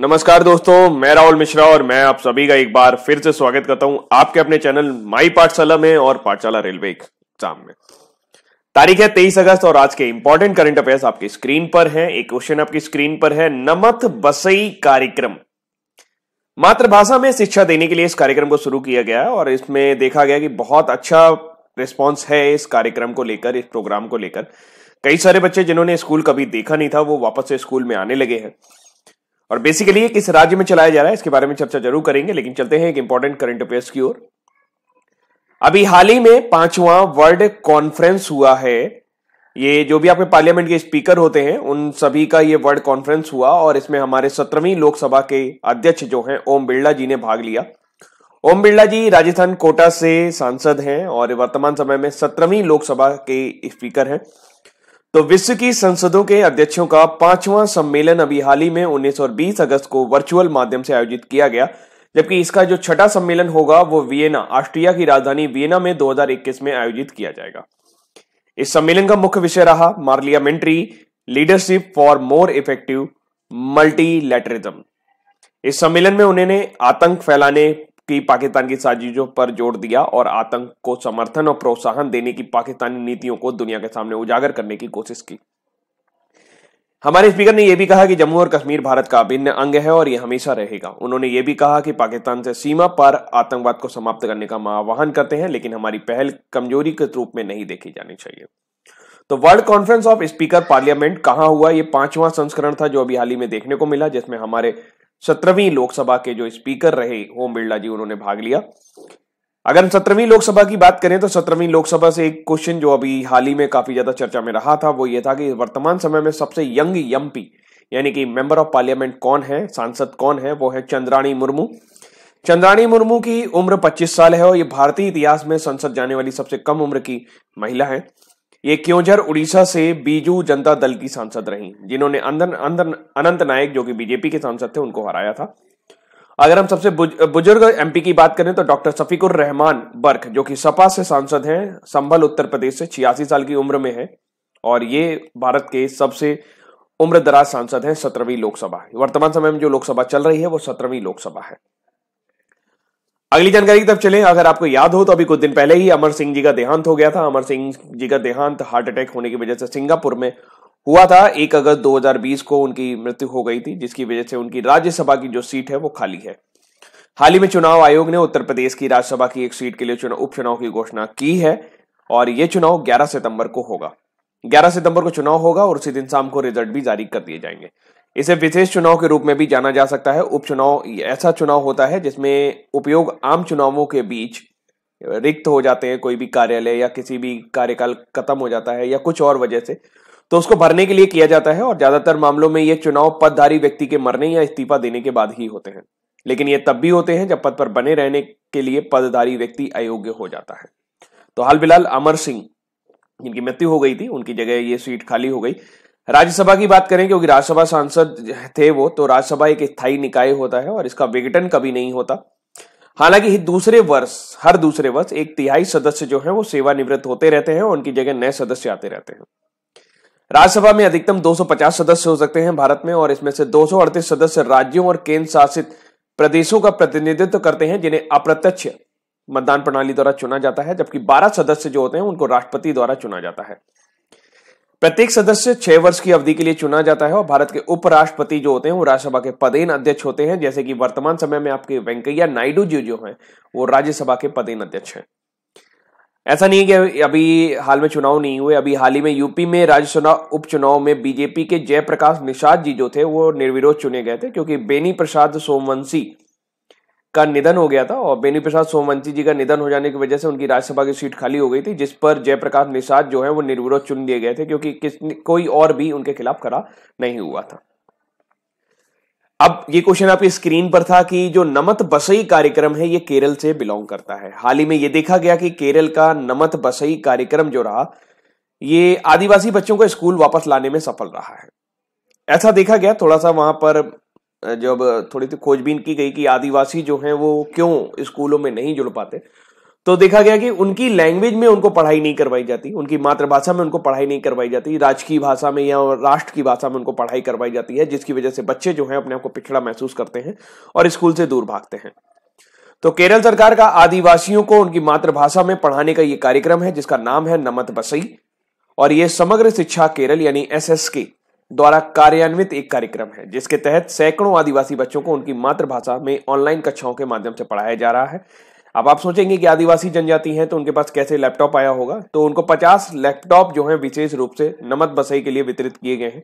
नमस्कार दोस्तों मैं राहुल मिश्रा और मैं आप सभी का एक बार फिर से स्वागत करता हूं आपके अपने चैनल माई पाठशाला में और पाठशाला रेलवे एग्जाम में तारीख है तेईस अगस्त और आज के इंपॉर्टेंट करंट अफेयर्स आपकी स्क्रीन पर है एक क्वेश्चन आपकी स्क्रीन पर है नमत बसई कार्यक्रम मातृभाषा में शिक्षा देने के लिए इस कार्यक्रम को शुरू किया गया और इसमें देखा गया कि बहुत अच्छा रिस्पॉन्स है इस कार्यक्रम को लेकर इस प्रोग्राम को लेकर कई सारे बच्चे जिन्होंने स्कूल कभी देखा नहीं था वो वापस से स्कूल में आने लगे हैं और बेसिकली किस राज्य में चलाया जा रहा है इसके बारे में चर्चा जरूर करेंगे लेकिन चलते हैं एक इंपॉर्टेंट करंट अफेयर्स की ओर अभी हाल ही में पांचवा वर्ल्ड कॉन्फ्रेंस हुआ है ये जो भी आपके पार्लियामेंट के स्पीकर होते हैं उन सभी का ये वर्ल्ड कॉन्फ्रेंस हुआ और इसमें हमारे सत्रहवीं लोकसभा के अध्यक्ष जो हैं ओम बिरला जी ने भाग लिया ओम बिरला जी राजस्थान कोटा से सांसद हैं और वर्तमान समय में सत्रहवीं लोकसभा के स्पीकर हैं तो विश्व की संसदों के अध्यक्षों का पांचवां सम्मेलन अभी हाल ही में 19 अगस्त को वर्चुअल माध्यम से आयोजित किया गया जबकि इसका जो छठा सम्मेलन होगा वो वियना ऑस्ट्रिया की राजधानी वियना में 2021 में आयोजित किया जाएगा इस सम्मेलन का मुख्य विषय रहा parliamentary leadership for more effective multilateralism इस सम्मेलन में उन्होंने आतंक फैलाने की पाकिस्तान की साजिशों पर जोर दिया और आतंक को समर्थन और प्रोत्साहन देने की पाकिस्तानी नीतियों को दुनिया के सामने उजागर करने की कोशिश की हमारे स्पीकर ने यह भी कहा कि जम्मू और कश्मीर भारत का अभिन्न अंग है और यह हमेशा रहेगा उन्होंने ये भी कहा कि पाकिस्तान से सीमा पर आतंकवाद को समाप्त करने का आह्वान करते हैं लेकिन हमारी पहल कमजोरी के रूप में नहीं देखी जानी चाहिए तो world conference of speaker parliament कहाँ हुआ ये पांचवा संस्करण था जो अभी हाल ही में देखने को मिला जिसमें हमारे सत्रहवीं लोकसभा के जो स्पीकर रहे ओम बिरला जी उन्होंने भाग लिया अगर हम सत्रहवीं लोकसभा की बात करें तो सत्रहवीं लोकसभा से एक क्वेश्चन जो अभी हाल ही में काफी ज्यादा चर्चा में रहा था वो ये था कि वर्तमान समय में सबसे यंग एमपी यानी कि मेंबर ऑफ पार्लियामेंट कौन है सांसद कौन है वो है चंद्राणी मुर्मू चंद्राणी मुर्मू की उम्र 25 साल है और ये भारतीय इतिहास में संसद जाने वाली सबसे कम उम्र की महिला है ये क्योंझर उड़ीसा से बीजू जनता दल की सांसद रही जिन्होंने अनंत नायक जो कि बीजेपी के सांसद थे उनको हराया था अगर हम सबसे बुजुर्ग एमपी की बात करें तो डॉक्टर सफीकुर रहमान बर्क जो कि सपा से सांसद हैं संभल उत्तर प्रदेश से छियासी साल की उम्र में है और ये भारत के सबसे उम्र दराज सांसद हैं सत्रहवीं लोकसभा वर्तमान समय में जो लोकसभा चल रही है वो सत्रहवीं लोकसभा है अगली जानकारी की तरफ चले अगर आपको याद हो तो अभी कुछ दिन पहले ही अमर सिंह जी का देहांत हो गया था अमर सिंह जी का देहांत हार्ट अटैक होने की वजह से सिंगापुर में हुआ था एक अगस्त 2020 को उनकी मृत्यु हो गई थी जिसकी वजह से उनकी राज्यसभा की जो सीट है वो खाली है हाल ही में चुनाव आयोग ने उत्तर प्रदेश की राज्यसभा की एक सीट के लिए उपचुनाव की घोषणा की है और ये चुनाव 11 सितंबर को होगा 11 सितंबर को चुनाव होगा और उसी दिन शाम को रिजल्ट भी जारी कर दिए जाएंगे इसे विशेष चुनाव के रूप में भी जाना जा सकता है उपचुनाव ऐसा चुनाव होता है जिसमें उपयोग आम चुनावों के बीच रिक्त हो जाते हैं कोई भी कार्यालय या किसी भी कार्यकाल खत्म हो जाता है या कुछ और वजह से तो उसको भरने के लिए किया जाता है और ज्यादातर मामलों में ये चुनाव पदधारी व्यक्ति के मरने या इस्तीफा देने के बाद ही होते हैं लेकिन ये तब भी होते हैं जब पद पर बने रहने के लिए पदधारी व्यक्ति अयोग्य हो जाता है तो हाल फिलहाल अमर सिंह जिनकी मृत्यु हो गई थी उनकी जगह ये सीट खाली हो गई राज्यसभा की बात करें क्योंकि राज्यसभा सांसद थे वो तो राज्यसभा एक स्थायी निकाय होता है और इसका विघटन कभी नहीं होता हालांकि दूसरे वर्ष हर दूसरे वर्ष एक तिहाई सदस्य जो है वो सेवानिवृत्त होते रहते हैं और उनकी जगह नए सदस्य आते रहते हैं राज्यसभा में अधिकतम 250 सदस्य हो सकते हैं भारत में और इसमें से दो सदस्य राज्यों और केंद्र शासित प्रदेशों का प्रतिनिधित्व करते हैं जिन्हें अप्रत्यक्ष मतदान प्रणाली द्वारा चुना जाता है जबकि 12 सदस्य जो होते हैं उनको राष्ट्रपति द्वारा चुना जाता है प्रत्येक सदस्य छह वर्ष की अवधि के लिए चुना जाता है और भारत के उपराष्ट्रपति जो होते हैं वो राज्यसभा के पदेन अध्यक्ष होते हैं जैसे कि वर्तमान समय में आपके वेंकैया नायडू जी जो हैं वो राज्यसभा के पदेन अध्यक्ष हैं ऐसा नहीं है कि अभी हाल में चुनाव नहीं हुए अभी हाल ही में यूपी में राज्यसभा उपचुनाव में बीजेपी के जयप्रकाश निषाद जी जो थे वो निर्विरोध चुने गए थे क्योंकि बेनी प्रसाद सोमवंशी का निधन हो गया था और बेनी प्रसाद सोमवंशी जी का निधन हो जाने की वजह से उनकी राज्यसभा की सीट खाली हो गई थी जिस पर जयप्रकाश निषाद जो है वो निर्विरोध चुन दिए गए थे क्योंकि कोई और भी उनके खिलाफ खड़ा नहीं हुआ था अब ये क्वेश्चन आपकी स्क्रीन पर था कि जो नमत बसई कार्यक्रम है ये केरल से बिलोंग करता है हाल ही में ये देखा गया कि केरल का नमत बसई कार्यक्रम जो रहा ये आदिवासी बच्चों को स्कूल वापस लाने में सफल रहा है ऐसा देखा गया थोड़ा सा वहां पर जब थोड़ी सी खोजबीन की गई कि आदिवासी जो हैं वो क्यों स्कूलों में नहीं जुड़ पाते तो देखा गया कि उनकी लैंग्वेज में उनको पढ़ाई नहीं करवाई जाती उनकी मातृभाषा में उनको पढ़ाई नहीं करवाई जाती राजकीय भाषा में या राष्ट्र की भाषा में उनको पढ़ाई करवाई जाती है जिसकी वजह से बच्चे जो हैं अपने आप को पिछड़ा महसूस करते हैं और स्कूल से दूर भागते हैं तो केरल सरकार का आदिवासियों को उनकी मातृभाषा में पढ़ाने का ये कार्यक्रम है जिसका नाम है नमत बसई और ये समग्र शिक्षा केरल यानी एस एस के द्वारा कार्यान्वित एक कार्यक्रम है जिसके तहत सैकड़ों आदिवासी बच्चों को उनकी मातृभाषा में ऑनलाइन कक्षाओं के माध्यम से पढ़ाया जा रहा है अब आप सोचेंगे कि आदिवासी जनजाति हैं तो उनके पास कैसे लैपटॉप आया होगा तो उनको 50 लैपटॉप जो है विशेष रूप से नमत बसई के लिए वितरित किए गए हैं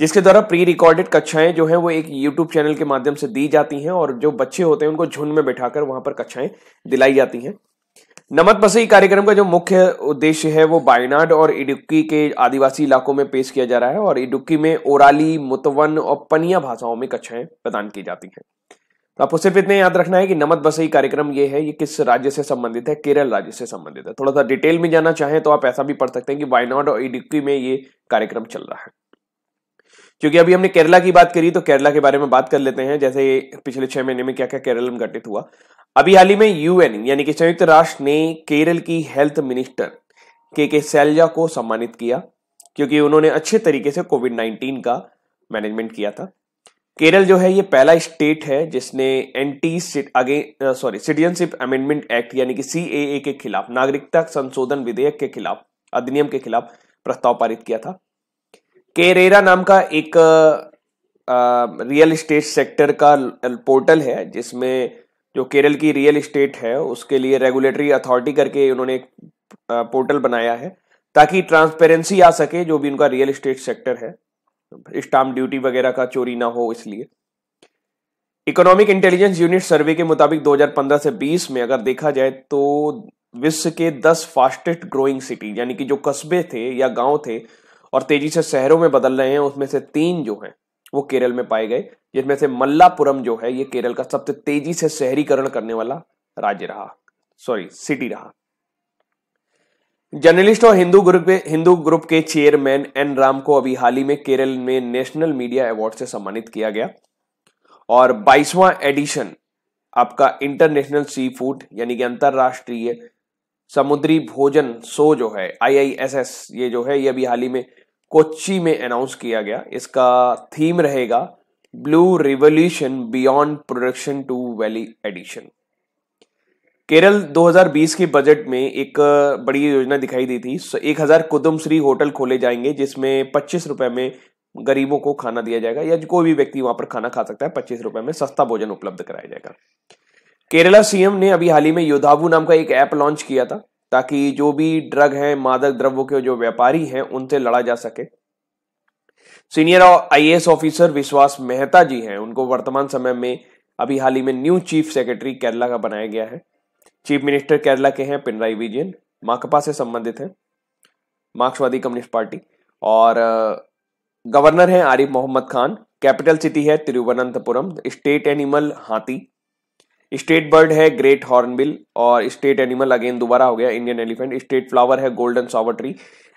जिसके द्वारा प्री रिकॉर्डेड कक्षाएं जो है वो एक यूट्यूब चैनल के माध्यम से दी जाती हैं और जो बच्चे होते हैं उनको झुंड में बैठाकर वहां पर कक्षाएं दिलाई जाती हैं नमत बसई कार्यक्रम का जो मुख्य उद्देश्य है वो बायनाड और इडुक्की के आदिवासी इलाकों में पेश किया जा रहा है और इडुक्की में ओराली मुतवन और पनिया भाषाओं में कक्षाएं प्रदान की जाती हैं तो आपको सिर्फ इतने याद रखना है कि नमत बसई कार्यक्रम ये है ये किस राज्य से संबंधित है केरल राज्य से संबंधित है थोड़ा सा डिटेल में जाना चाहें तो आप ऐसा भी पढ़ सकते हैं कि वायनाड और इडुक्की में ये कार्यक्रम चल रहा है क्योंकि अभी हमने केरला की बात करी तो केरला के बारे में बात कर लेते हैं जैसे पिछले छह महीने में क्या क्या केरल में घटित हुआ अभी हाल ही में यूएन यानी कि संयुक्त राष्ट्र ने केरल की हेल्थ मिनिस्टर के के सैलजा को सम्मानित किया क्योंकि उन्होंने अच्छे तरीके से कोविड नाइन्टीन का मैनेजमेंट किया था केरल जो है ये पहला स्टेट है जिसने एंटी आगे सॉरी सिटीजनशिप अमेंडमेंट एक्ट यानी कि सी के खिलाफ नागरिकता संशोधन विधेयक के खिलाफ अधिनियम के खिलाफ प्रस्ताव पारित किया था केरेरा नाम का एक रियल इस्टेट सेक्टर का पोर्टल है जिसमें जो केरल की रियल इस्टेट है उसके लिए रेगुलेटरी अथॉरिटी करके उन्होंने एक पोर्टल बनाया है ताकि ट्रांसपेरेंसी आ सके जो भी उनका रियल इस्टेट सेक्टर है स्टाम्प ड्यूटी वगैरह का चोरी ना हो इसलिए इकोनॉमिक इंटेलिजेंस यूनिट सर्वे के मुताबिक 2015 से 20 में अगर देखा जाए तो विश्व के 10 फास्टेस्ट ग्रोइंग सिटी यानी कि जो कस्बे थे या गांव थे और तेजी से शहरों में बदल रहे हैं उसमें से तीन जो हैं वो केरल में पाए गए जिसमें से मल्लापुरम जो है ये केरल का सबसे तेजी से शहरीकरण करने वाला राज्य रहा सॉरी सिटी रहा जर्नलिस्ट और हिंदू ग्रुप हिंदू ग्रुप के चेयरमैन एन राम को अभी हाल ही में केरल में नेशनल मीडिया अवार्ड से सम्मानित किया गया और बाईसवां एडिशन आपका इंटरनेशनल सी फूड यानी कि अंतरराष्ट्रीय समुद्री भोजन शो जो है आई ये जो है ये अभी हाल ही में कोच्ची में अनाउंस किया गया इसका थीम रहेगा blue revolution beyond production to value edition Kerala 2020 के बजट में एक बड़ी योजना दिखाई दी थी एक हजार कुदुम श्री होटल खोले जाएंगे जिसमें पच्चीस रुपए में गरीबों को खाना दिया जाएगा या कोई भी व्यक्ति वहां पर खाना खा सकता है पच्चीस रुपए में सस्ता भोजन उपलब्ध कराया जाएगा केरला सीएम ने अभी हाल ही में योधावू नाम का एक ऐप लॉन्च किया था ताकि जो भी ड्रग हैं मादक द्रव्यों के जो व्यापारी हैं उनसे लड़ा जा सके सीनियर आईएएस ऑफिसर विश्वास मेहता जी हैं उनको वर्तमान समय में अभी हाल ही में न्यू चीफ सेक्रेटरी केरला का बनाया गया है चीफ मिनिस्टर केरला के हैं पिनराई विजयन माकपा से संबंधित हैं मार्क्सवादी कम्युनिस्ट पार्टी और गवर्नर हैं आरिफ मोहम्मद खान कैपिटल सिटी है तिरुवनंतपुरम स्टेट एनिमल हाथी स्टेट बर्ड है ग्रेट हॉर्नबिल और स्टेट एनिमल अगेन दोबारा हो गया इंडियन एलिफेंट स्टेट फ्लावर है golden shower tree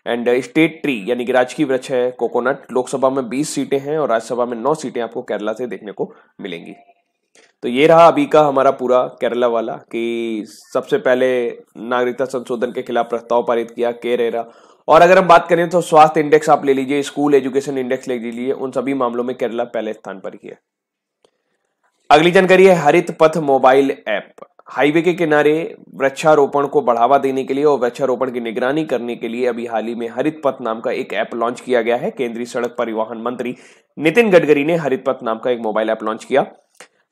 and state tree यानी कि राजकीय वृक्ष है कोकोनट लोकसभा में 20 सीटें हैं और राज्यसभा में 9 सीटें आपको केरला से देखने को मिलेंगी तो ये रहा अभी का हमारा पूरा केरला वाला कि सबसे पहले नागरिकता संशोधन के खिलाफ प्रस्ताव पारित किया रेरा और अगर हम बात करें तो स्वास्थ्य इंडेक्स आप ले लीजिए स्कूल एजुकेशन इंडेक्स ले लीजिए उन सभी मामलों में केरला पहले स्थान पर ही है अगली जानकारी है हरित पथ मोबाइल ऐप हाईवे के किनारे वृक्षारोपण को बढ़ावा देने के लिए और वृक्षारोपण की निगरानी करने के लिए अभी हाल ही में हरित पथ नाम का एक ऐप लॉन्च किया गया है केंद्रीय सड़क परिवहन मंत्री नितिन गडकरी ने हरित पथ नाम का एक मोबाइल ऐप लॉन्च किया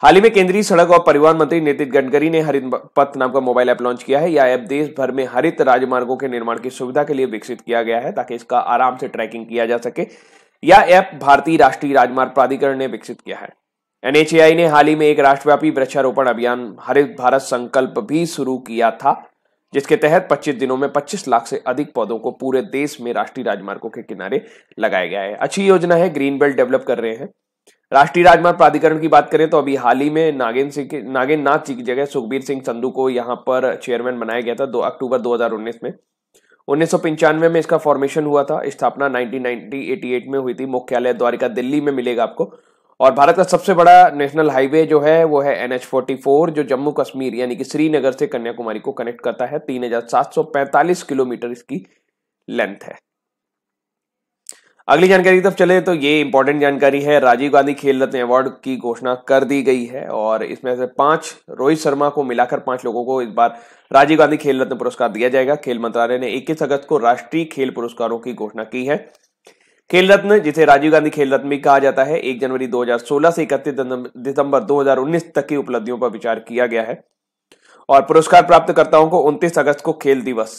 हाल ही में केंद्रीय सड़क और परिवहन मंत्री नितिन गडकरी ने हरित पथ नाम का मोबाइल ऐप लॉन्च किया है यह ऐप देश भर में हरित राजमार्गों के निर्माण की सुविधा के लिए विकसित किया गया है ताकि इसका आराम से ट्रैकिंग किया जा सके यह ऐप भारतीय राष्ट्रीय राजमार्ग प्राधिकरण ने विकसित किया है एनएचएआई ने हाल ही में एक राष्ट्रव्यापी वृक्षारोपण अभियान हरित भारत संकल्प भी शुरू किया था जिसके तहत 25 दिनों में 25 लाख से अधिक पौधों को पूरे देश में राष्ट्रीय राजमार्गों के किनारे लगाया गया है अच्छी योजना है ग्रीन बेल्ट डेवलप कर रहे हैं राष्ट्रीय राजमार्ग प्राधिकरण की बात करें तो अभी हाल ही में नागेन सिंह नागेन नाथ जी की जगह सुखबीर सिंह संधू को यहाँ पर चेयरमैन बनाया गया था दो अक्टूबर 2019 में उन्नीस में इसका फॉर्मेशन हुआ था स्थापना 1990 में हुई थी मुख्यालय द्वारिका दिल्ली में मिलेगा आपको और भारत का सबसे बड़ा नेशनल हाईवे जो है वो है एन एच जो जम्मू कश्मीर यानी कि श्रीनगर से कन्याकुमारी को कनेक्ट करता है पैंतालीस किलोमीटर इसकी लेंथ है अगली जानकारी की तरफ चले तो ये इंपॉर्टेंट जानकारी है राजीव गांधी खेल रत्न अवार्ड की घोषणा कर दी गई है और इसमें से पांच रोहित शर्मा को मिलाकर पांच लोगों को इस बार राजीव गांधी खेल रत्न पुरस्कार दिया जाएगा खेल मंत्रालय ने 21 अगस्त को राष्ट्रीय खेल पुरस्कारों की घोषणा की है खेल रत्न जिसे राजीव गांधी खेल रत्न भी कहा जाता है एक जनवरी 2016 से इकतीस दिसंबर 2019 तक की उपलब्धियों पर विचार किया गया है और पुरस्कार प्राप्तकर्ताओं को 29 अगस्त को खेल दिवस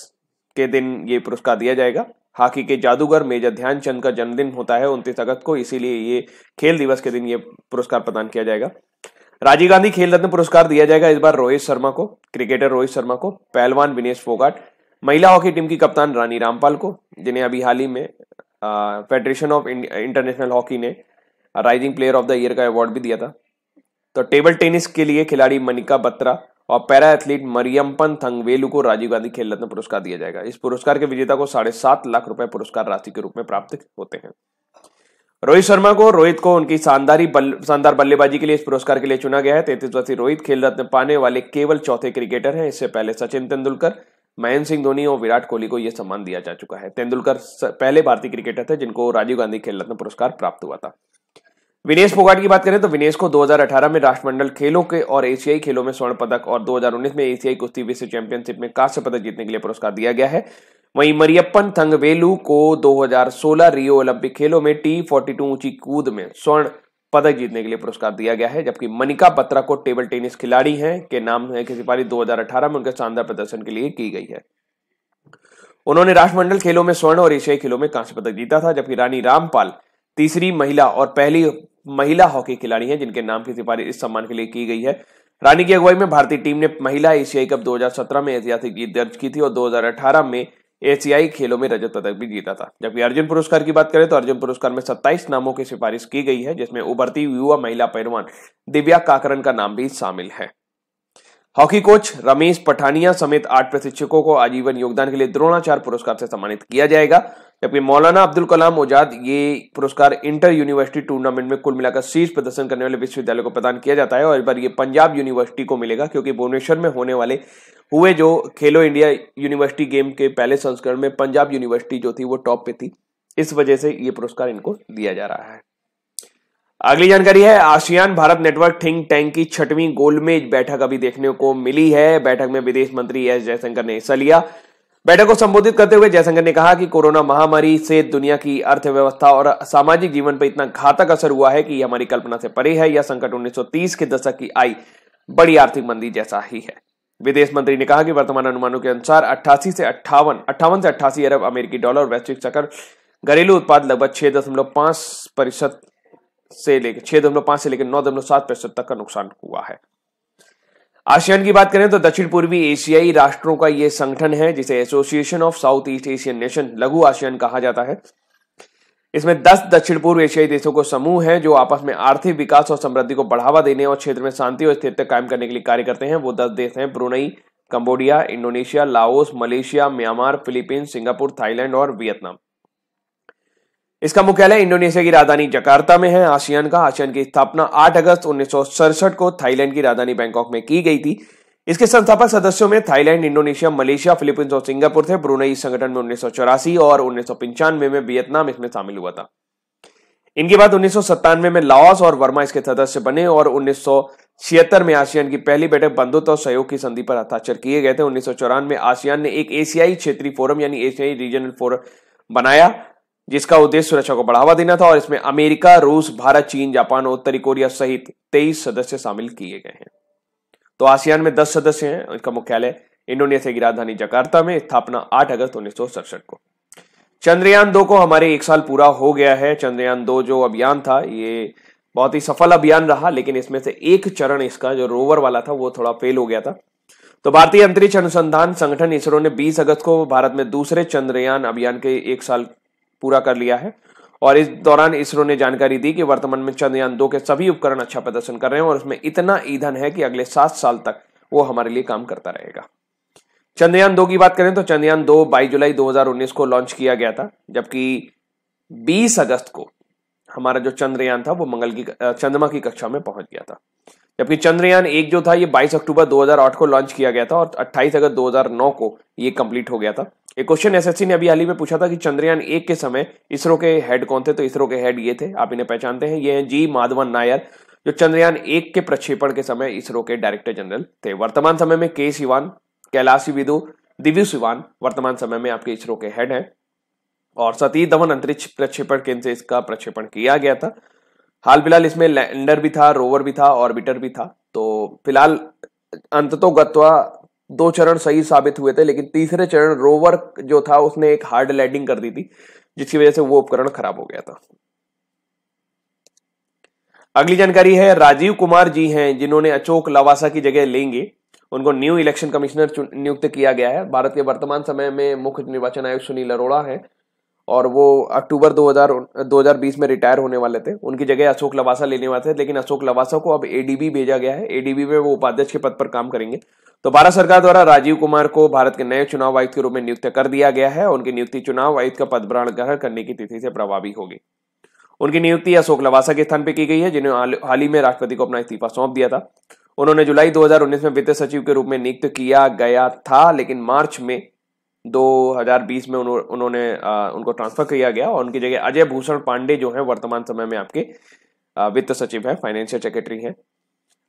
के दिन ये पुरस्कार दिया जाएगा हॉकी के जादूगर मेजर ध्यानचंद का जन्मदिन होता है उनतीस अगस्त को इसीलिए ये खेल दिवस के दिन ये पुरस्कार प्रदान किया जाएगा राजीव गांधी खेल रत्न पुरस्कार दिया जाएगा इस बार रोहित शर्मा को क्रिकेटर रोहित शर्मा को पहलवान विनेश फोगाट महिला हॉकी टीम की कप्तान रानी रामपाल को जिन्हें अभी हाल ही में फेडरेशन ऑफ इंटरनेशनल हॉकी ने rising player of the year का अवार्ड भी दिया था तो टेबल टेनिस के लिए खिलाड़ी मनिका बत्रा और पैरा एथलीट मरियमपन थंगवेलू को राजीव गांधी खेल रत्न पुरस्कार दिया जाएगा इस पुरस्कार के विजेता को साढ़े सात लाख रुपए पुरस्कार राशि के रूप में प्राप्त होते हैं रोहित शर्मा को रोहित को उनकी शानदारी बल, शानदार बल्लेबाजी के लिए इस पुरस्कार के लिए चुना गया है तैतीस वर्षीय रोहित खेल रत्न पाने वाले केवल चौथे क्रिकेटर हैं इससे पहले सचिन तेंदुलकर महेंद्र सिंह धोनी और विराट कोहली को यह सम्मान दिया जा चुका है तेंदुलकर पहले भारतीय क्रिकेटर थे जिनको राजीव गांधी खेल रत्न पुरस्कार प्राप्त हुआ था विनेश फोगाट की बात करें तो विनेश को 2018 में राष्ट्रमंडल खेलों के और एशियाई खेलों में स्वर्ण पदक और 2019 में एशियाई कुश्ती विश्व चैंपियनशिप में कांस्य पदक जीतने के लिए पुरस्कार दिया गया है वहीं मरियप्पन थंगवेलू को 2016 रियो ओलंपिक खेलों में टी फोर्टी ऊंची कूद में स्वर्ण पदक जीतने के लिए पुरस्कार दिया गया है जबकि मनिका बत्रा को टेबल टेनिस खिलाड़ी हैं के नाम है कि सिपाही दो में उनके शानदार प्रदर्शन के लिए की गई है उन्होंने राष्ट्रमंडल खेलों में स्वर्ण और एशियाई खेलों में कांस्य पदक जीता था जबकि रानी रामपाल तीसरी महिला और पहली महिला हॉकी खिलाड़ी हैं जिनके नाम की सिफारिश इस सम्मान के लिए की गई है रानी की अगुवाई में भारतीय टीम ने महिला एशियाई कप 2017 में ऐतिहासिक जीत दर्ज की थी और 2018 में एशियाई खेलों में रजत पदक भी जीता था जबकि अर्जुन पुरस्कार की बात करें तो अर्जुन पुरस्कार में 27 नामों की सिफारिश की गई है जिसमें उभरती युवा महिला पहलवान दिव्या काकरन का नाम भी शामिल है हॉकी कोच रमेश पठानिया समेत आठ प्रशिक्षकों को आजीवन योगदान के लिए द्रोणाचार्य पुरस्कार से सम्मानित किया जाएगा जबकि मौलाना अब्दुल कलाम आजाद ये पुरस्कार इंटर यूनिवर्सिटी टूर्नामेंट में कुल मिलाकर शीर्ष प्रदर्शन करने वाले विश्वविद्यालय को प्रदान किया जाता है और इस बार ये पंजाब यूनिवर्सिटी को मिलेगा क्योंकि भुवनेश्वर में होने वाले हुए जो खेलो इंडिया यूनिवर्सिटी गेम के पहले संस्करण में पंजाब यूनिवर्सिटी जो थी वो टॉप पे थी इस वजह से ये पुरस्कार इनको दिया जा रहा है अगली जानकारी है ASEAN Bharat network think tank की छठवीं गोलमेज बैठक अभी देखने को मिली है बैठक में विदेश मंत्री एस जयशंकर ने हिस्सा लिया बैठक को संबोधित करते हुए जयशंकर ने कहा कि कोरोना महामारी से दुनिया की अर्थव्यवस्था और सामाजिक जीवन पर इतना घातक असर हुआ है कि हमारी कल्पना से परे है यह संकट 1930 के दशक की आई बड़ी आर्थिक मंदी जैसा ही है विदेश मंत्री ने कहा कि वर्तमान अनुमानों के अनुसार अट्ठासी से अट्ठावन अट्ठावन से अट्ठासी अरब अमेरिकी डॉलर वैश्विक चक्र घरेलू उत्पाद लगभग छह दशमलव पांच प्रतिशत से लेकर छह दशमलव पांच से लेकर नौ दशमलव सात प्रतिशत तक का नुकसान हुआ है आसियान की बात करें तो दक्षिण पूर्वी एशियाई राष्ट्रों का यह संगठन है जिसे association of South East Asian nation लघु आसियान कहा जाता है इसमें दस दक्षिण पूर्व एशियाई देशों को समूह है जो आपस में आर्थिक विकास और समृद्धि को बढ़ावा देने और क्षेत्र में शांति और स्थिरता कायम करने के लिए कार्य करते हैं वो दस देश हैं Brunei Cambodia Indonesia Laos Malaysia Myanmar Philippines Singapore Thailand और वियतनाम इसका मुख्यालय इंडोनेशिया की राजधानी जकार्ता में है आसियान का आसियान की स्थापना 8 अगस्त उन्नीस को थाईलैंड की राजधानी बैंकॉक में की गई थी इसके संस्थापक सदस्यों में थाईलैंड इंडोनेशिया मलेशिया फिलीपींस और सिंगापुर थे ब्रुनई संगठन में उन्नीस और उन्नीस में वियतनाम इसमें शामिल हुआ था इनके बाद उन्नीस में लाओस और वर्मा इसके सदस्य बने और उन्नीस छिहत्तर में आसियान की पहली बैठक बंधुत्व और सहयोग की संधि पर हस्ताक्षर किए गए थे उन्नीस में आसियान ने एक एशियाई क्षेत्रीय फोरम यानी एशियाई रीजनल फोरम बनाया जिसका उद्देश्य सुरक्षा को बढ़ावा देना था और इसमें अमेरिका रूस भारत चीन जापान और उत्तरी कोरिया सहित तेईस सदस्य शामिल किए गए हैं तो आसियान में दस सदस्य हैं इसका मुख्यालय इंडोनेशिया की राजधानी जकार्ता में स्थापना आठ अगस्त उन्नीस को चंद्रयान दो को हमारे एक साल पूरा हो गया है चंद्रयान दो जो अभियान था ये बहुत ही सफल अभियान रहा लेकिन इसमें से एक चरण इसका जो रोवर वाला था वो थोड़ा फेल हो गया था तो भारतीय अंतरिक्ष अनुसंधान संगठन इसरो ने 20 अगस्त को भारत में दूसरे चंद्रयान अभियान के एक साल पूरा कर लिया है और इस दौरान इसरो ने जानकारी दी कि वर्तमान में चंद्रयान दो के सभी उपकरण अच्छा प्रदर्शन कर रहे हैं और उसमें इतना ईंधन है कि अगले सात साल तक वो हमारे लिए काम करता रहेगा चंद्रयान दो की बात करें तो चंद्रयान दो बाईस जुलाई 2019 को लॉन्च किया गया था जबकि 20 अगस्त को हमारा जो चंद्रयान था वो मंगल की चंद्रमा की कक्षा में पहुंच गया था जबकि चंद्रयान एक जो था ये 22 अक्टूबर 2008 को लॉन्च किया गया था और 28 अगस्त 2009 को ये कंप्लीट हो गया था एक क्वेश्चन एसएससी ने अभी हाल ही में पूछा था कि चंद्रयान एक के समय इसरो के हेड कौन थे तो इसरो के हेड ये थे आप इन्हें पहचानते हैं ये हैं जी माधवन नायर जो चंद्रयान एक के प्रक्षेपण के समय इसरो के डायरेक्टर जनरल थे वर्तमान समय में के सिवान कैलाश विदु दिव्यू सिवान वर्तमान समय में आपके इसरो के हेड है और सतीश धवन अंतरिक्ष प्रक्षेपण केंद्र से इसका प्रक्षेपण किया गया था हाल फिलहाल इसमें लैंडर भी था रोवर भी था ऑर्बिटर भी था तो फिलहाल अंत तो दो चरण सही साबित हुए थे लेकिन तीसरे चरण रोवर जो था उसने एक हार्ड लैंडिंग कर दी थी जिसकी वजह से वो उपकरण खराब हो गया था अगली जानकारी है राजीव कुमार जी हैं जिन्होंने अचोक लवासा की जगह लेंगे उनको न्यू इलेक्शन कमिश्नर नियुक्त किया गया है भारत के वर्तमान समय में मुख्य निर्वाचन आयुक्त सुनील अरोड़ा है और वो अक्टूबर 2000 2020 में रिटायर होने वाले थे उनकी जगह अशोक लवासा लेने वाले थे लेकिन अशोक लवासा को अब एडीबी भेजा गया है एडीबी में वो उपाध्यक्ष के पद पर काम करेंगे तो भारत सरकार द्वारा राजीव कुमार को भारत के नए चुनाव आयुक्त के रूप में नियुक्त कर दिया गया है उनकी नियुक्ति चुनाव आयुक्त का पद ग्रहण करने की तिथि से प्रभावी होगी उनकी नियुक्ति अशोक लवासा के स्थान पर की गई है जिन्हें हाल ही में राष्ट्रपति को अपना इस्तीफा सौंप दिया था उन्होंने जुलाई 2019 में वित्त सचिव के रूप में नियुक्त किया गया था लेकिन मार्च में 2020 में उन्होंने आ, उनको ट्रांसफर किया गया और उनकी जगह अजय भूषण पांडे जो है वर्तमान समय में आपके वित्त सचिव है फाइनेंशियल सेक्रेटरी है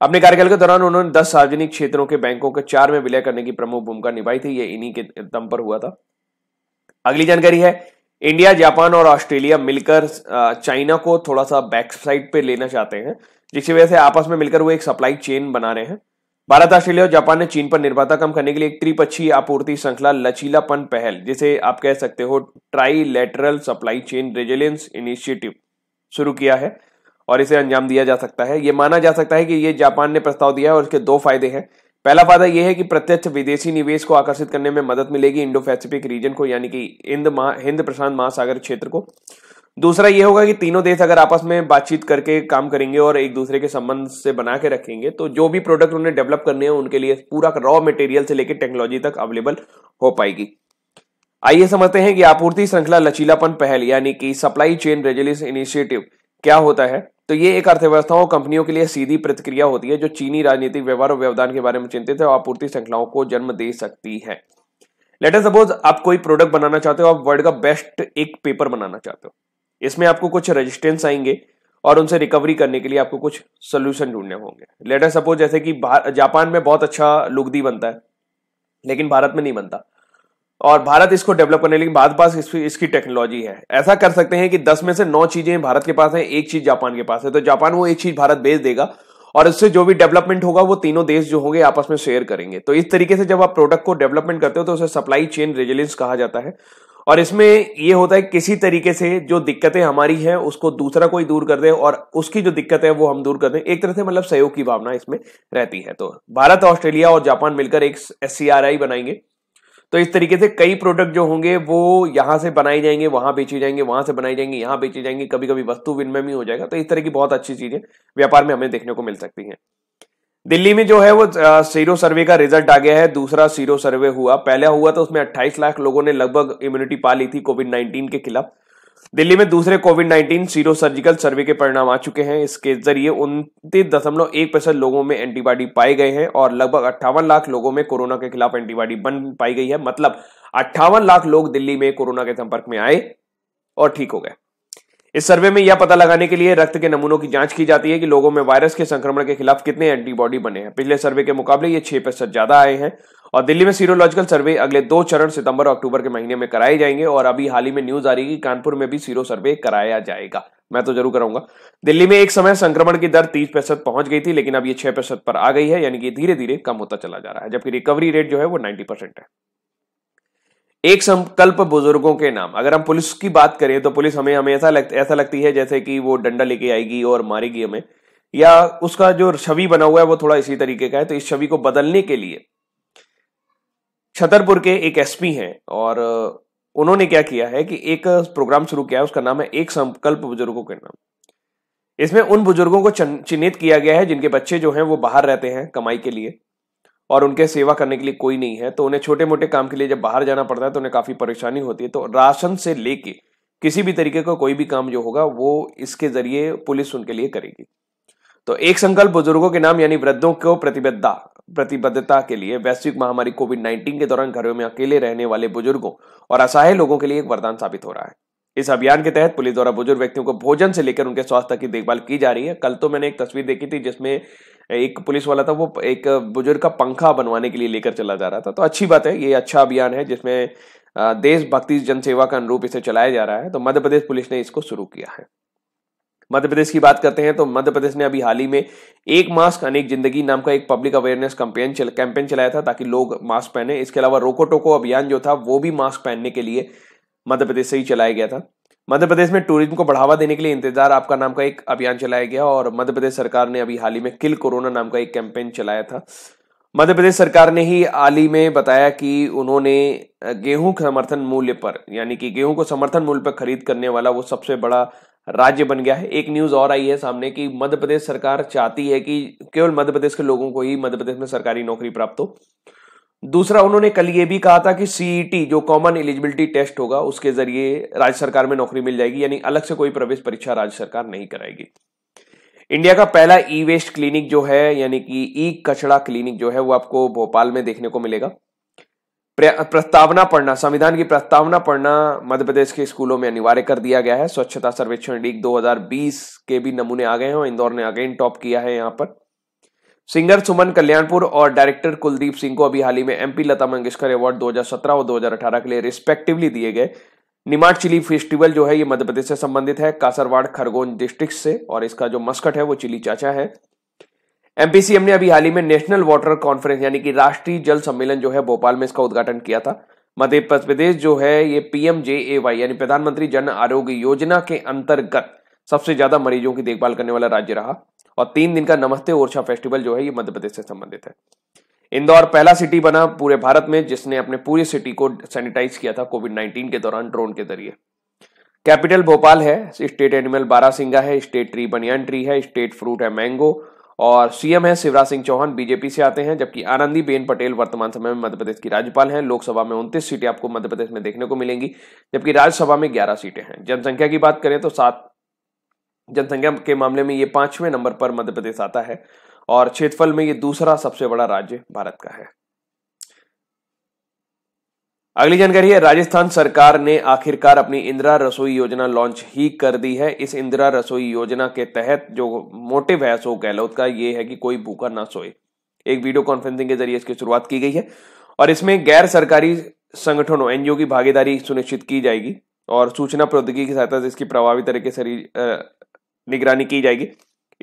अपने कार्यकाल के दौरान उन्होंने दस सार्वजनिक क्षेत्रों के बैंकों के चार में विलय करने की प्रमुख भूमिका निभाई थी ये इन्हीं के दम पर हुआ था अगली जानकारी है इंडिया जापान और ऑस्ट्रेलिया मिलकर चाइना को थोड़ा सा बैक साइड पे लेना चाहते हैं जिसकी वजह से आपस में मिलकर वो एक सप्लाई चेन बना रहे हैं भारत ऑस्ट्रेलिया और जापान ने चीन पर निर्भरता कम करने के लिए एक त्रिपक्षीय आपूर्ति श्रृंखला लचीलापन पहल जिसे आप कह सकते हो trilateral supply chain resilience initiative शुरू किया है और इसे अंजाम दिया जा सकता है ये माना जा सकता है कि ये जापान ने प्रस्ताव दिया है और इसके दो फायदे हैं पहला फायदा यह है कि प्रत्यक्ष विदेशी निवेश को आकर्षित करने में मदद मिलेगी इंडो पैसिफिक रीजन को यानी कि हिंद महा हिंद प्रशांत महासागर क्षेत्र को दूसरा ये होगा कि तीनों देश अगर आपस में बातचीत करके काम करेंगे और एक दूसरे के संबंध से बना के रखेंगे तो जो भी प्रोडक्ट उन्हें डेवलप करने हैं उनके लिए पूरा रॉ मटेरियल से लेकर टेक्नोलॉजी तक अवेलेबल हो पाएगी आइए समझते हैं कि आपूर्ति श्रृंखला लचीलापन पहल यानी कि सप्लाई चेन रेजिलिस इनिशिएटिव क्या होता है तो ये एक अर्थव्यवस्थाओं और कंपनियों के लिए सीधी प्रतिक्रिया होती है जो चीनी राजनीतिक व्यवहार और व्यवधान के बारे में चिंतित है और आपूर्ति श्रृंखलाओं को जन्म दे सकती है लेटर सपोज आप कोई प्रोडक्ट बनाना चाहते हो आप वर्ल्ड का बेस्ट एक पेपर बनाना चाहते हो इसमें आपको कुछ रेजिस्टेंस आएंगे और उनसे रिकवरी करने के लिए आपको कुछ सोल्यूशन ढूंढने होंगे लेटर सपोज जैसे कि जापान में बहुत अच्छा लुगदी बनता है लेकिन भारत में नहीं बनता और भारत इसको डेवलप करने लेकिन भारत पास इस, इसकी टेक्नोलॉजी है ऐसा कर सकते हैं कि दस में से नौ चीजें भारत के पास है एक चीज जापान के पास है तो जापान वो एक चीज भारत भेज देगा और इससे जो भी डेवलपमेंट होगा वो तीनों देश जो होंगे आपस में शेयर करेंगे तो इस तरीके से जब आप प्रोडक्ट को डेवलपमेंट करते हो तो उसे सप्लाई चेन रेजिलेंस कहा जाता है और इसमें ये होता है किसी तरीके से जो दिक्कतें हमारी हैं उसको दूसरा कोई दूर कर दे और उसकी जो दिक्कत है वो हम दूर कर दें एक तरह से मतलब सहयोग की भावना इसमें रहती है तो भारत ऑस्ट्रेलिया और जापान मिलकर एक एस बनाएंगे तो इस तरीके से कई प्रोडक्ट जो होंगे वो यहाँ से बनाए जाएंगे वहां बेचे जाएंगे वहां से बनाए जाएंगे यहाँ बेचे जाएंगे कभी कभी वस्तु विनिमय भी हो जाएगा तो इस तरह की बहुत अच्छी चीजें व्यापार में हमें देखने को मिल सकती हैं दिल्ली में जो है वो सीरो सर्वे का रिजल्ट आ गया है दूसरा सीरो सर्वे हुआ पहला हुआ तो उसमें 28 लाख लोगों ने लगभग इम्यूनिटी पा ली थी कोविड 19 के खिलाफ दिल्ली में दूसरे कोविड 19 सीरो सर्जिकल सर्वे के परिणाम आ चुके हैं इसके जरिए उनतीस दशमलव एक प्रतिशत लोगों में एंटीबॉडी पाए गए हैं और लगभग अट्ठावन लाख लोगों में कोरोना के खिलाफ एंटीबॉडी बन पाई गई है मतलब अट्ठावन लाख लोग दिल्ली में कोरोना के संपर्क में आए और ठीक हो गए इस सर्वे में यह पता लगाने के लिए रक्त के नमूनों की जांच की जाती है कि लोगों में वायरस के संक्रमण के खिलाफ कितने एंटीबॉडी बने हैं पिछले सर्वे के मुकाबले ये छह प्रतिशत ज्यादा आए हैं और दिल्ली में सीरोलॉजिकल सर्वे अगले दो चरण सितंबर और अक्टूबर के महीने में कराए जाएंगे और अभी हाल ही में न्यूज आ रही है कि कानपुर में भी सीरो सर्वे कराया जाएगा मैं तो जरूर कराऊंगा दिल्ली में एक समय संक्रमण की दर तीस प्रतिशत पहुंच गई थी लेकिन अब ये छह प्रतिशत पर आ गई है यानी कि धीरे धीरे कम होता चला जा रहा है जबकि रिकवरी रेट जो है वो नाइन्टी परसेंट है एक संकल्प बुजुर्गों के नाम अगर हम पुलिस की बात करें तो पुलिस हमें हमेशा लग, ऐसा लगती है जैसे कि वो डंडा लेके आएगी और मारेगी हमें या उसका जो छवि बना हुआ है वो थोड़ा इसी तरीके का है तो इस छवि को बदलने के लिए छतरपुर के एक एसपी हैं और उन्होंने क्या किया है कि एक प्रोग्राम शुरू किया है उसका नाम है एक संकल्प बुजुर्गों के नाम इसमें उन बुजुर्गों को चिन्हित किया गया है जिनके बच्चे जो हैं वो बाहर रहते हैं कमाई के लिए और उनके सेवा करने के लिए कोई नहीं है तो उन्हें छोटे मोटे काम के लिए जब बाहर जाना पड़ता है तो उन्हें काफ़ी परेशानी होती है तो राशन से लेके किसी भी तरीके का कोई भी काम जो होगा वो इसके जरिए पुलिस उनके लिए करेगी तो एक संकल्प बुजुर्गों के नाम यानी वृद्धों को प्रतिबद्धता प्रतिबद्धता के लिए वैश्विक महामारी कोविड 19 के दौरान घरों में अकेले रहने वाले बुजुर्गों और असहाय लोगों के लिए एक वरदान साबित हो रहा है इस अभियान के तहत पुलिस द्वारा बुजुर्ग व्यक्तियों को भोजन से लेकर उनके स्वास्थ्य की देखभाल की जा रही है कल तो मैंने एक तस्वीर देखी थी जिसमें एक पुलिस वाला था वो एक बुजुर्ग का पंखा बनवाने के लिए लेकर चला जा रहा था तो अच्छी बात है ये अच्छा अभियान है जिसमें देशभक्ति जनसेवा का अनुरूप इसे चलाया जा रहा है तो मध्य प्रदेश पुलिस ने इसको शुरू किया है मध्य प्रदेश की बात करते हैं तो मध्य प्रदेश ने अभी हाल ही में एक मास्क अनेक जिंदगी नाम का एक पब्लिक अवेयरनेस कैंपेन कैंपेन चलाया था ताकि लोग मास्क पहने इसके अलावा रोको टोको अभियान जो था वो भी मास्क पहनने के लिए मध्य प्रदेश से ही चलाया गया था मध्य प्रदेश में टूरिज्म को बढ़ावा देने के लिए इंतजार आपका नाम का एक अभियान चलाया गया और मध्य प्रदेश सरकार ने अभी हाल ही में किल कोरोना नाम का एक कैंपेन चलाया था मध्य प्रदेश सरकार ने ही हाल ही में बताया कि उन्होंने गेहूं समर्थन मूल्य पर यानी कि गेहूं को समर्थन मूल्य पर खरीद करने वाला वो सबसे बड़ा राज्य बन गया है एक न्यूज और आई है सामने कि मध्य प्रदेश सरकार चाहती है कि केवल मध्य प्रदेश के लोगों को ही मध्य प्रदेश में सरकारी नौकरी प्राप्त हो दूसरा उन्होंने कल ये भी कहा था कि सीईटी e जो कॉमन एलिजिबिलिटी टेस्ट होगा उसके जरिए राज्य सरकार में नौकरी मिल जाएगी यानी अलग से कोई प्रवेश परीक्षा राज्य सरकार नहीं कराएगी इंडिया का पहला ई वेस्ट क्लिनिक जो है यानी कि ई कचड़ा क्लिनिक जो है वो आपको भोपाल में देखने को मिलेगा प्रस्तावना पढ़ना संविधान की प्रस्तावना पढ़ना मध्य प्रदेश के स्कूलों में अनिवार्य कर दिया गया है स्वच्छता सर्वेक्षण लीग 2020 के भी नमूने आ गए हैं और इंदौर ने अगेन टॉप किया है यहाँ पर सिंगर सुमन कल्याणपुर और डायरेक्टर कुलदीप सिंह को अभी हाल ही में एमपी लता मंगेशकर अवार्ड 2017 और 2018 के लिए रिस्पेक्टिवली दिए गए निमाड़ चिली फेस्टिवल जो है ये मध्य प्रदेश से संबंधित है कासरवाड़ खरगोन डिस्ट्रिक्ट से और इसका जो मस्कट है वो चिली चाचा है एमपीसीएम ने अभी हाल ही में नेशनल वाटर कॉन्फ्रेंस यानी कि राष्ट्रीय जल सम्मेलन जो है भोपाल में इसका उद्घाटन किया था मध्य प्रदेश जो है ये पीएम जे ए वाई यानी प्रधानमंत्री जन आरोग्य योजना के अंतर्गत सबसे ज्यादा मरीजों की देखभाल करने वाला राज्य रहा और तीन दिन का नमस्ते ओरछा फेस्टिवल जो है ये मध्य प्रदेश से संबंधित है इंदौर पहला सिटी बना पूरे भारत में जिसने अपने पूरी सिटी को सैनिटाइज किया था कोविड 19 के दौरान ड्रोन के जरिए कैपिटल भोपाल है स्टेट एनिमल बारासिंगा है स्टेट ट्री बनियान ट्री है स्टेट फ्रूट है मैंगो और सीएम है शिवराज सिंह चौहान बीजेपी से आते हैं जबकि आनंदी बेन पटेल वर्तमान समय में मध्य प्रदेश की राज्यपाल हैं लोकसभा में उनतीस सीटें आपको मध्य प्रदेश में देखने को मिलेंगी जबकि राज्यसभा में ग्यारह सीटें हैं जनसंख्या की बात करें तो सात जनसंख्या के मामले में ये पांचवें नंबर पर मध्य प्रदेश आता है और क्षेत्रफल में ये दूसरा सबसे बड़ा राज्य भारत का है अगली जानकारी है राजस्थान सरकार ने आखिरकार अपनी इंदिरा रसोई योजना लॉन्च ही कर दी है इस इंदिरा रसोई योजना के तहत जो मोटिव है अशोक गहलोत का ये है कि कोई भूखा ना सोए एक वीडियो कॉन्फ्रेंसिंग के जरिए इसकी शुरुआत की गई है और इसमें गैर सरकारी संगठनों एनजीओ की भागीदारी सुनिश्चित की जाएगी और सूचना प्रौद्योगिकी की सहायता से इसकी प्रभावी तरीके से निगरानी की जाएगी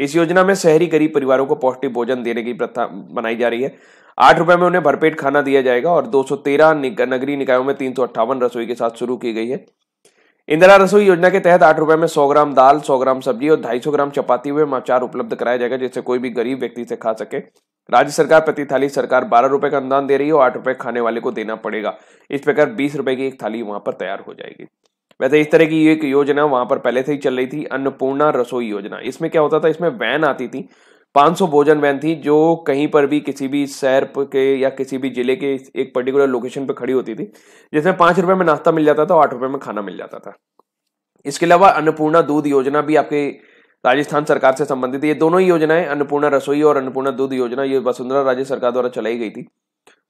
इस योजना में शहरी गरीब परिवारों को पौष्टिक भोजन देने की प्रथा बनाई जा रही है आठ रुपए में उन्हें भरपेट खाना दिया जाएगा और 213 नगरीय निकायों में तीन रसोई के साथ शुरू की गई है इंदिरा रसोई योजना के तहत आठ रुपए में सौ ग्राम दाल सौ ग्राम सब्जी और ढाई सौ ग्राम चपाती हुए अचार उपलब्ध कराया जाएगा जिससे कोई भी गरीब व्यक्ति से खा सके राज्य सरकार प्रति थाली सरकार बारह रुपए का अनुदान दे रही है और आठ रुपए खाने वाले को देना पड़ेगा इस प्रकार बीस रुपए की एक थाली वहां पर तैयार हो जाएगी वैसे इस तरह की एक योजना वहां पर पहले से ही चल रही थी अन्नपूर्णा रसोई योजना इसमें क्या होता था इसमें वैन आती थी 500 भोजन वैन थी जो कहीं पर भी किसी भी शहर के या किसी भी जिले के एक पर्टिकुलर लोकेशन पर खड़ी होती थी जिसमें पांच रुपए में नाश्ता मिल जाता था और आठ रुपए में खाना मिल जाता था इसके अलावा अन्नपूर्णा दूध योजना भी आपके राजस्थान सरकार से संबंधित ये दोनों ही योजनाएं अन्नपूर्णा रसोई और अन्नपूर्णा दूध योजना ये वसुंधरा राज्य सरकार द्वारा चलाई गई थी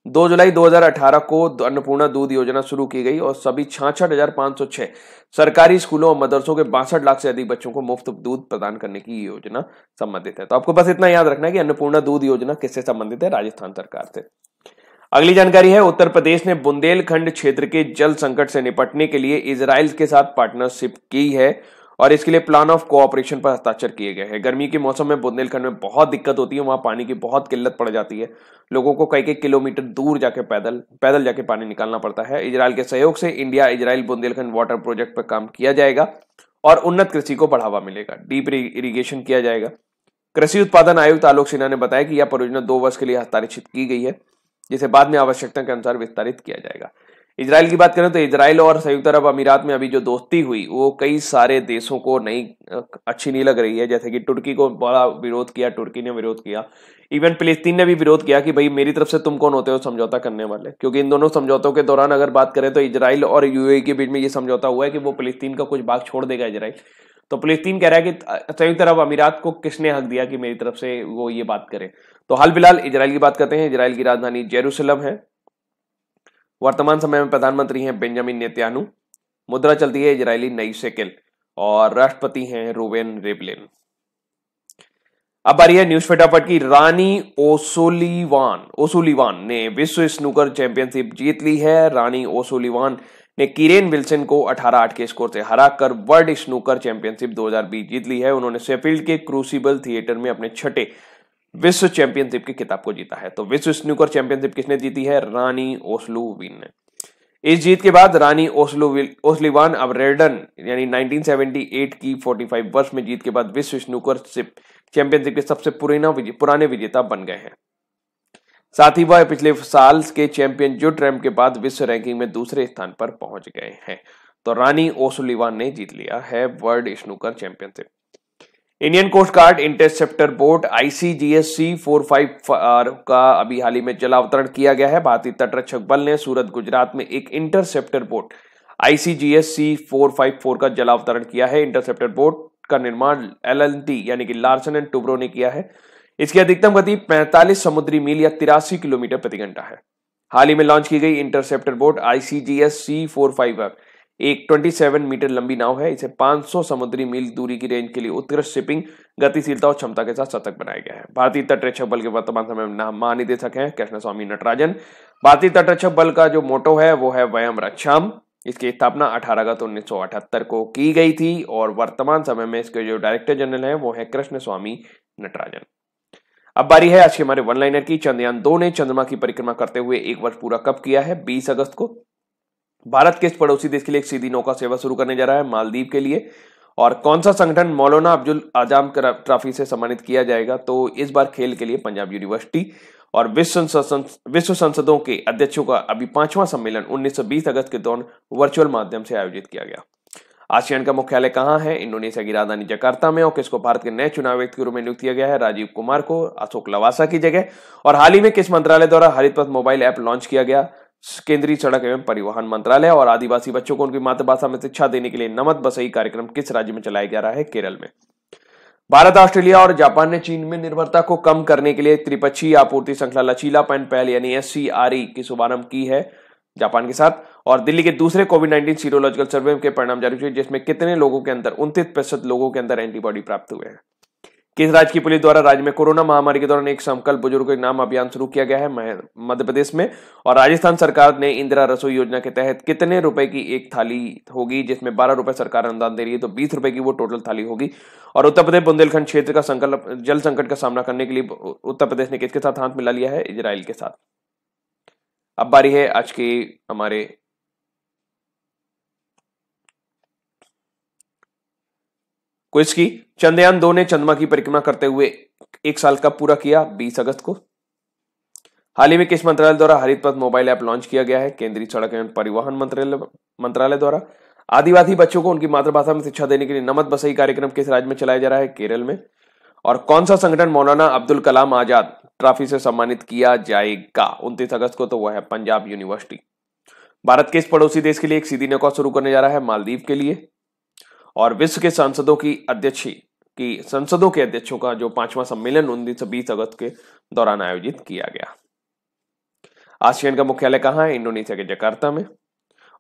दो जुलाई 2018 को अन्नपूर्णा दूध योजना शुरू की गई और सभी छाछठ हजार पांच सौ छह सरकारी स्कूलों और मदरसों के बासठ लाख से अधिक बच्चों को मुफ्त दूध प्रदान करने की योजना संबंधित है तो आपको बस इतना याद रखना है कि अन्नपूर्णा दूध योजना किससे संबंधित है राजस्थान सरकार से अगली जानकारी है उत्तर प्रदेश ने बुंदेलखंड क्षेत्र के जल संकट से निपटने के लिए इसराइल के साथ पार्टनरशिप की है और इसके लिए प्लान ऑफ कोऑपरेशन पर हस्ताक्षर किए गए हैं गर्मी के मौसम में बुंदेलखंड में बहुत दिक्कत होती है वहाँ पानी की बहुत किल्लत पड़ जाती है लोगों को कई कई किलोमीटर दूर जाके पैदल पैदल जाके पानी निकालना पड़ता है इसराइल के सहयोग से India Israel Bundelkhand water project पर काम किया जाएगा और उन्नत कृषि को बढ़ावा मिलेगा डीप इरीगेशन किया जाएगा कृषि उत्पादन आयुक्त आलोक सिन्हा ने बताया कि यह परियोजना दो वर्ष के लिए हस्ताक्षरित की गई है जिसे बाद में आवश्यकता के अनुसार विस्तारित किया जाएगा इसराइल की बात करें तो इसराइल और संयुक्त अरब अमीरात में अभी जो दोस्ती हुई वो कई सारे देशों को नहीं अच्छी नहीं लग रही है जैसे कि तुर्की को बड़ा विरोध किया तुर्की ने विरोध किया इवन फिलिस्तीन ने भी विरोध किया कि भाई मेरी तरफ से तुम कौन होते हो समझौता करने वाले क्योंकि इन दोनों समझौतों के दौरान अगर बात करें तो इसराइल और यू के बीच में ये समझौता हुआ है कि वो फिलिस्तीन का कुछ भाग छोड़ देगा इसराइल तो फिलिस्तीन कह रहा है कि संयुक्त अरब अमीरात को किसने हक दिया कि मेरी तरफ से वो ये बात करें तो हाल फिलहाल इसराइल की बात करते हैं इसराइल की राजधानी जेरूसलम है वर्तमान समय में प्रधानमंत्री हैं बेंजामिन नेत्यानु मुद्रा चलती है इजरायली नई सेकिल और राष्ट्रपति हैं रोवेन रेबलिन अब बारी है न्यूज फटाफट की रानी ओसोलीवान ओसोलीवान ने विश्व स्नूकर चैंपियनशिप जीत ली है रानी ओसोलीवान ने किरेन विल्सन को 18-8 के स्कोर से हराकर वर्ल्ड स्नूकर चैंपियनशिप 2020 जीत ली है उन्होंने सेफील्ड के क्रूसिबल थिएटर में अपने छठे विश्व चैंपियनशिप की किताब को जीता है तो विश्व स्नूकर चैंपियनशिप किसने जीती है रानी ओस्लूविन ने इस जीत के बाद रानी ओस्लिवान अब रेडन यानी 1978 की 45 वर्ष में जीत के बाद विश्व स्नूकर चैंपियनशिप के सबसे पुराना पुराने विजेता बन गए हैं साथ ही वह पिछले साल के चैंपियन जुट रैम के बाद विश्व रैंकिंग में दूसरे स्थान पर पहुंच गए हैं तो रानी ओसुलिवान ने जीत लिया है world snooker championship Indian coast guard interceptor boat ICGS C four five का अभी हाल ही में जलावतरण किया गया है भारतीय तटरक्षक बल ने सूरत गुजरात में एक interceptor boat ICGS C four five four का जलावतरण किया है इंटरसेप्टर बोट का निर्माण एल यानी कि लार्सन एंड टुब्रो ने किया है इसकी अधिकतम गति 45 समुद्री मील या तिरासी किलोमीटर प्रति घंटा है हाल ही में लॉन्च की गई interceptor boat ICGS C four five एक 27 मीटर लंबी नाव है इसे 500 समुद्री मील दूरी की रेंज के लिए उत्कृष्ट शिपिंग गतिशीलता और क्षमता के साथ शतक बनाया गया है भारतीय तटरक्षक बल के वर्तमान समय में महानिदेशक है कृष्ण स्वामी नटराजन भारतीय तटरक्षक बल का जो मोटो है वो है वयम रक्षाम इसकी स्थापना 18 अगस्त उन्नीस को की गई थी और वर्तमान समय में इसके जो डायरेक्टर जनरल है वो है कृष्ण स्वामी नटराजन अब बारी है आज के हमारे वन लाइनर की चंद्रयान दो ने चंद्रमा की परिक्रमा करते हुए एक वर्ष पूरा कब किया है 20 अगस्त को भारत किस पड़ोसी देश के लिए एक सीधी नौका सेवा शुरू करने जा रहा है मालदीव के लिए और कौन सा संगठन मौलाना अब्दुल आजाम ट्रॉफी से सम्मानित किया जाएगा तो इस बार खेल के लिए पंजाब यूनिवर्सिटी और विश्व विश्व संसदों के अध्यक्षों का अभी पांचवा सम्मेलन 1920 अगस्त के दौरान वर्चुअल माध्यम से आयोजित किया गया आसियान का मुख्यालय कहाँ है इंडोनेशिया की राजधानी जकार्ता में और किसको भारत के नए चुनाव आयुक्त के रूप में नियुक्त किया गया है राजीव कुमार को अशोक लवासा की जगह और हाल ही में किस मंत्रालय द्वारा हरित पथ मोबाइल ऐप लॉन्च किया गया केंद्रीय सड़क एवं परिवहन मंत्रालय और आदिवासी बच्चों को उनकी मातृभाषा में शिक्षा देने के लिए नमत बसई कार्यक्रम किस राज्य में चलाया जा रहा है केरल में भारत ऑस्ट्रेलिया और जापान ने चीन में निर्भरता को कम करने के लिए त्रिपक्षीय आपूर्ति श्रृंखला लचीलापन पहल यानी एस की शुभारंभ की है जापान के साथ और दिल्ली के दूसरे कोविड नाइन्टीन सीरोलॉजिकल सर्वे के परिणाम जारी हुए जिसमें कितने लोगों के अंदर उनतीस प्रतिशत लोगों के अंदर एंटीबॉडी प्राप्त हुए हैं किस राज्य की पुलिस द्वारा राज्य में कोरोना महामारी के दौरान एक संकल्प बुजुर्ग नाम अभियान शुरू किया गया है मध्य प्रदेश में और राजस्थान सरकार ने इंदिरा रसोई योजना के तहत कितने रुपए की एक थाली होगी जिसमें बारह रुपए सरकार अनुदान दे रही है तो बीस रुपए की वो टोटल थाली होगी और उत्तर प्रदेश बुंदेलखंड क्षेत्र का संकल्प जल संकट का सामना करने के लिए उत्तर प्रदेश ने किसके साथ हाथ मिला लिया है इसराइल के साथ अब बारी है आज के हमारे क्विज की चंद्रयान दो ने चंद्रमा की परिक्रमा करते हुए एक साल का पूरा किया 20 अगस्त को हाल ही में किस मंत्रालय द्वारा हरित पथ मोबाइल ऐप लॉन्च किया गया है केंद्रीय सड़क एवं परिवहन मंत्रालय मंत्रालय द्वारा आदिवासी बच्चों को उनकी मातृभाषा में शिक्षा देने के लिए नमत बसई कार्यक्रम किस राज्य में चलाया जा रहा है केरल में और कौन सा संगठन मौलाना अब्दुल कलाम आजाद ट्रॉफी से सम्मानित किया जाएगा उनतीस अगस्त को तो वह है पंजाब यूनिवर्सिटी भारत के इस पड़ोसी देश के लिए एक सीधी नौका शुरू करने जा रहा है मालदीव के लिए और विश्व के सांसदों की अध्यक्षी की संसदों के अध्यक्षों का जो पांचवा सम्मेलन उन्नीस बीस अगस्त के दौरान आयोजित किया गया आसियान का मुख्यालय कहाँ है इंडोनेशिया के जकार्ता में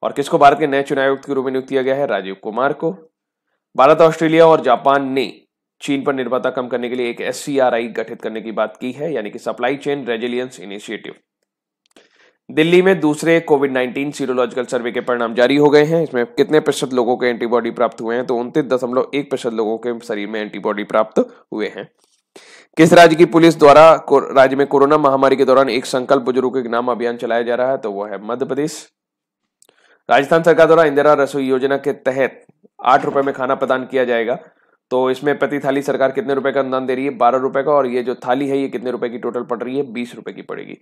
और किसको भारत के नए चुनाव आयुक्त के रूप में नियुक्त किया गया है राजीव कुमार को भारत ऑस्ट्रेलिया और जापान ने चीन पर निर्भरता कम करने के लिए एक एस गठित करने की बात की है यानी कि supply chain resilience initiative Delhi में दूसरे कोविड 19 सीरोलॉजिकल सर्वे के परिणाम जारी हो गए हैं इसमें कितने प्रतिशत लोगों के एंटीबॉडी प्राप्त हुए हैं तो उनतीस दशमलव एक प्रतिशत लोगों के शरीर में एंटीबॉडी प्राप्त हुए हैं किस राज्य की पुलिस द्वारा राज्य में कोरोना महामारी के दौरान एक संकल्प बुजुर्ग के नाम अभियान चलाया जा रहा है तो वह है मध्य प्रदेश राजस्थान सरकार द्वारा इंदिरा रसोई योजना के तहत आठ रुपए में खाना प्रदान किया जाएगा तो इसमें प्रति थाली सरकार कितने रुपए का अनुदान दे रही है बारह रुपए का और ये जो थाली है ये कितने रुपए की टोटल पड़ रही है बीस रुपए की पड़ेगी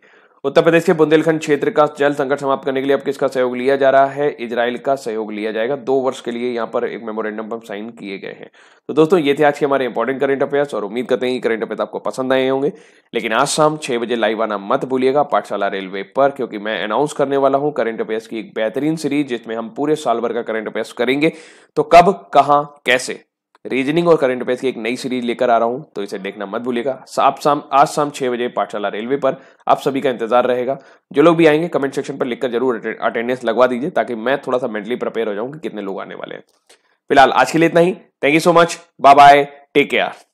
उत्तर प्रदेश के बुंदेलखंड क्षेत्र का जल संकट समाप्त करने के लिए अब किसका सहयोग लिया जा रहा है इजराइल का सहयोग लिया जाएगा दो वर्ष के लिए यहाँ पर एक मेमोरेंडम पर साइन किए गए हैं तो दोस्तों ये थे आज के हमारे इंपॉर्टेंट करेंट अफेयर्स और उम्मीद करते हैं करेंट अफेयर आपको पसंद आए होंगे लेकिन आज शाम छह बजे लाइव आना मत भूलिएगा पाठशाला रेलवे पर क्योंकि मैं अनाउंस करने वाला हूँ करेंट अफेयर्स की एक बेहतरीन सीरीज जिसमें हम पूरे साल भर का करेंट अफेयर्स करेंगे तो कब कहाँ कैसे रीजनिंग और करंट अफेयर्स की एक नई सीरीज लेकर आ रहा हूं तो इसे देखना मत भूलिएगा आप शाम आज शाम छह बजे पाठशाला रेलवे पर आप सभी का इंतजार रहेगा जो लोग भी आएंगे कमेंट सेक्शन पर लिखकर जरूर अटेंडेंस लगवा दीजिए ताकि मैं थोड़ा सा मेंटली प्रिपेयर हो जाऊं कि कितने लोग आने वाले हैं फिलहाल आज के लिए इतना ही thank you so much bye bye take care